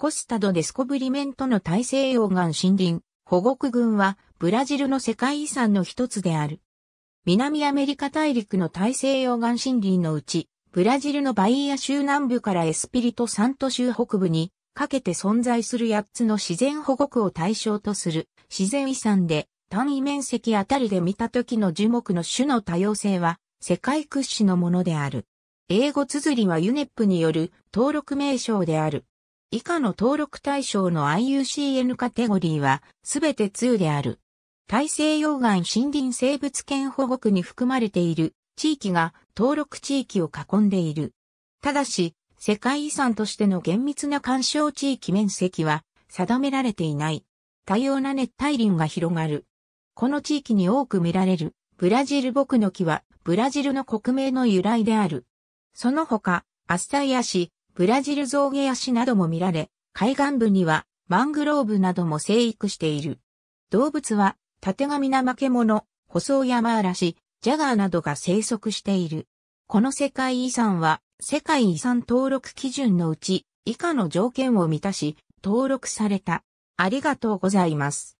コスタドデスコブリメントの大西洋岸森林、保護区群は、ブラジルの世界遺産の一つである。南アメリカ大陸の大西洋岸森林のうち、ブラジルのバイア州南部からエスピリトサント州北部にかけて存在する8つの自然保護区を対象とする自然遺産で単位面積あたりで見た時の樹木の種の多様性は世界屈指のものである。英語綴りはユネップによる登録名称である。以下の登録対象の IUCN カテゴリーは、すべて2である。大西洋岸森林生物圏保護区に含まれている地域が登録地域を囲んでいる。ただし、世界遺産としての厳密な干渉地域面積は定められていない。多様な熱帯林が広がる。この地域に多く見られるブラジル木の木はブラジルの国名の由来である。その他、アスタイア市、ブラジルゾウゲヤシなども見られ、海岸部にはマングローブなども生育している。動物は、縦紙なけ物舗装山嵐、ジャガーなどが生息している。この世界遺産は、世界遺産登録基準のうち、以下の条件を満たし、登録された。ありがとうございます。